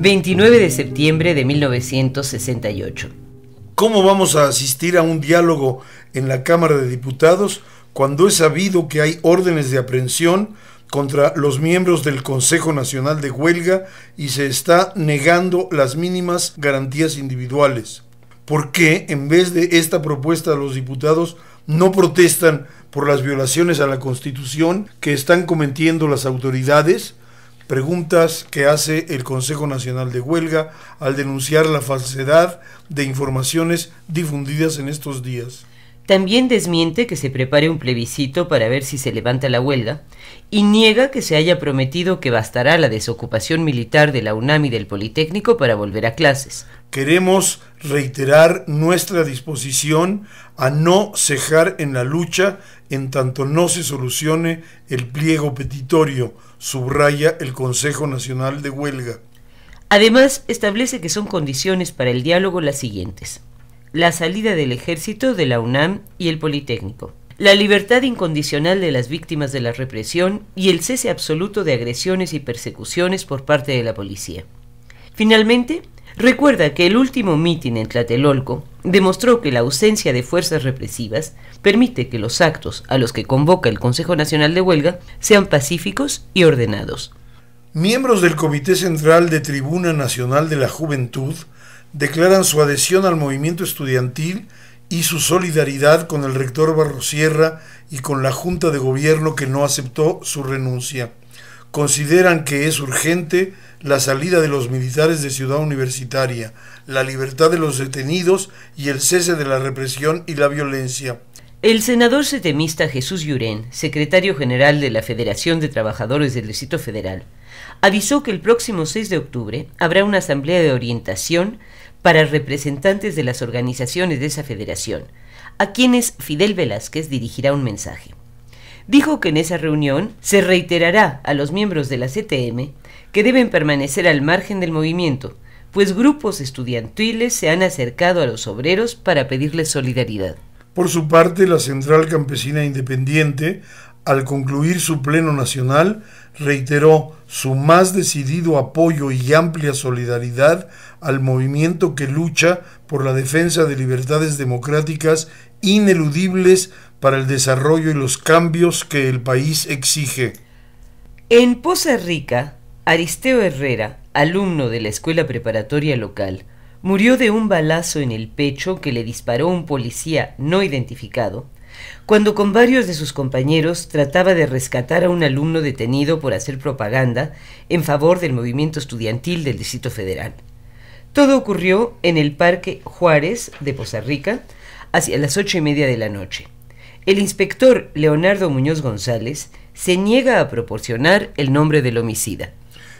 29 de septiembre de 1968. ¿Cómo vamos a asistir a un diálogo en la Cámara de Diputados cuando es sabido que hay órdenes de aprehensión contra los miembros del Consejo Nacional de Huelga y se está negando las mínimas garantías individuales? ¿Por qué en vez de esta propuesta los diputados no protestan por las violaciones a la Constitución que están cometiendo las autoridades? preguntas que hace el Consejo Nacional de Huelga al denunciar la falsedad de informaciones difundidas en estos días. También desmiente que se prepare un plebiscito para ver si se levanta la huelga y niega que se haya prometido que bastará la desocupación militar de la UNAM y del Politécnico para volver a clases. Queremos reiterar nuestra disposición a no cejar en la lucha en tanto no se solucione el pliego petitorio, subraya el Consejo Nacional de Huelga. Además, establece que son condiciones para el diálogo las siguientes la salida del ejército de la UNAM y el Politécnico, la libertad incondicional de las víctimas de la represión y el cese absoluto de agresiones y persecuciones por parte de la policía. Finalmente, recuerda que el último mitin en Tlatelolco demostró que la ausencia de fuerzas represivas permite que los actos a los que convoca el Consejo Nacional de Huelga sean pacíficos y ordenados. Miembros del Comité Central de Tribuna Nacional de la Juventud declaran su adhesión al movimiento estudiantil y su solidaridad con el rector Barrosierra y con la Junta de Gobierno que no aceptó su renuncia. Consideran que es urgente la salida de los militares de Ciudad Universitaria, la libertad de los detenidos y el cese de la represión y la violencia. El senador setemista Jesús Llurén, secretario general de la Federación de Trabajadores del Distrito Federal, avisó que el próximo 6 de octubre habrá una asamblea de orientación para representantes de las organizaciones de esa federación, a quienes Fidel Velázquez dirigirá un mensaje. Dijo que en esa reunión se reiterará a los miembros de la CTM que deben permanecer al margen del movimiento, pues grupos estudiantiles se han acercado a los obreros para pedirles solidaridad. Por su parte, la Central Campesina Independiente al concluir su pleno nacional, reiteró su más decidido apoyo y amplia solidaridad al movimiento que lucha por la defensa de libertades democráticas ineludibles para el desarrollo y los cambios que el país exige. En Poza Rica, Aristeo Herrera, alumno de la escuela preparatoria local, murió de un balazo en el pecho que le disparó un policía no identificado cuando con varios de sus compañeros trataba de rescatar a un alumno detenido por hacer propaganda en favor del movimiento estudiantil del Distrito Federal. Todo ocurrió en el Parque Juárez de Poza Rica hacia las ocho y media de la noche. El inspector Leonardo Muñoz González se niega a proporcionar el nombre del homicida.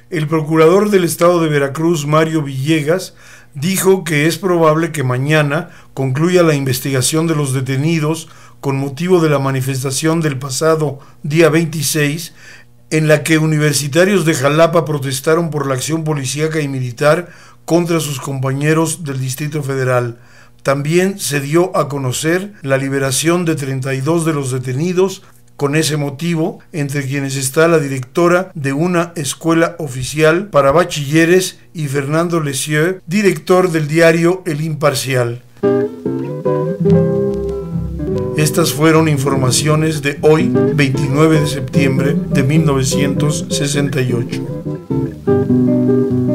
El procurador del estado de Veracruz, Mario Villegas, dijo que es probable que mañana concluya la investigación de los detenidos con motivo de la manifestación del pasado día 26, en la que universitarios de Jalapa protestaron por la acción policíaca y militar contra sus compañeros del Distrito Federal. También se dio a conocer la liberación de 32 de los detenidos con ese motivo, entre quienes está la directora de una escuela oficial para bachilleres y Fernando Lesieux, director del diario El Imparcial. Estas fueron informaciones de hoy, 29 de septiembre de 1968.